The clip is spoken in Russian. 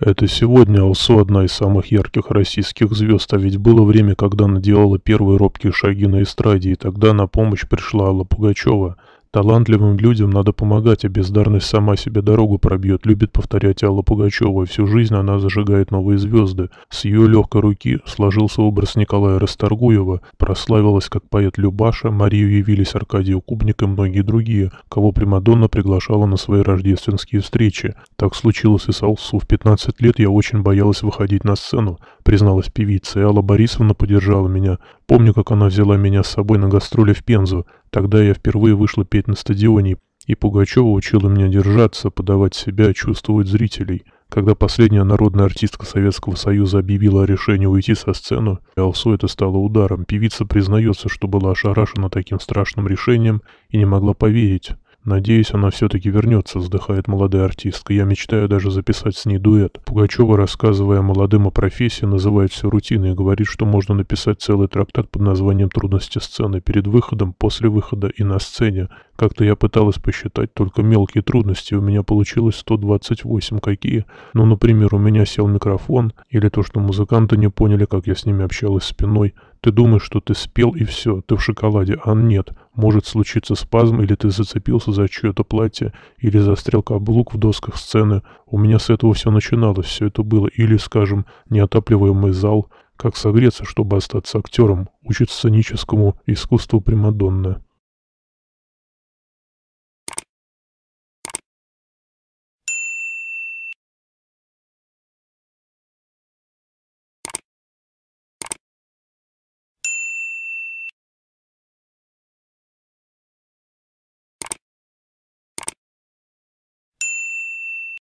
Это сегодня Алсу одна из самых ярких российских звезд, а ведь было время, когда она делала первые робкие шаги на эстраде, и тогда на помощь пришла Алла Пугачева – Талантливым людям надо помогать, а бездарность сама себе дорогу пробьет, любит повторять Алла Пугачева. Всю жизнь она зажигает новые звезды. С ее легкой руки сложился образ Николая Расторгуева. Прославилась как поэт Любаша, Марию явились Аркадий Кубник и многие другие, кого Примадонна приглашала на свои рождественские встречи. Так случилось и с Алсу. В 15 лет я очень боялась выходить на сцену, призналась певица, и Алла Борисовна поддержала меня. Помню, как она взяла меня с собой на гастроли в Пензу. Тогда я впервые вышла петь на стадионе, и Пугачева учила меня держаться, подавать себя, чувствовать зрителей. Когда последняя народная артистка Советского Союза объявила о решении уйти со сцены, Алсу это стало ударом. Певица признается, что была ошарашена таким страшным решением и не могла поверить. «Надеюсь, она все-таки вернется», — вздыхает молодая артистка. «Я мечтаю даже записать с ней дуэт». Пугачева, рассказывая молодым о профессии, называет все рутиной и говорит, что можно написать целый трактат под названием «Трудности сцены» перед выходом, после выхода и на сцене. Как-то я пыталась посчитать только мелкие трудности, у меня получилось 128 какие. Ну, например, у меня сел микрофон, или то, что музыканты не поняли, как я с ними общалась спиной. Ты думаешь, что ты спел и все, ты в шоколаде, а нет. Может случиться спазм, или ты зацепился за чье-то платье, или застрял каблук в досках сцены. У меня с этого все начиналось, все это было. Или, скажем, неотапливаемый зал. Как согреться, чтобы остаться актером, учить сценическому искусству Примадонны.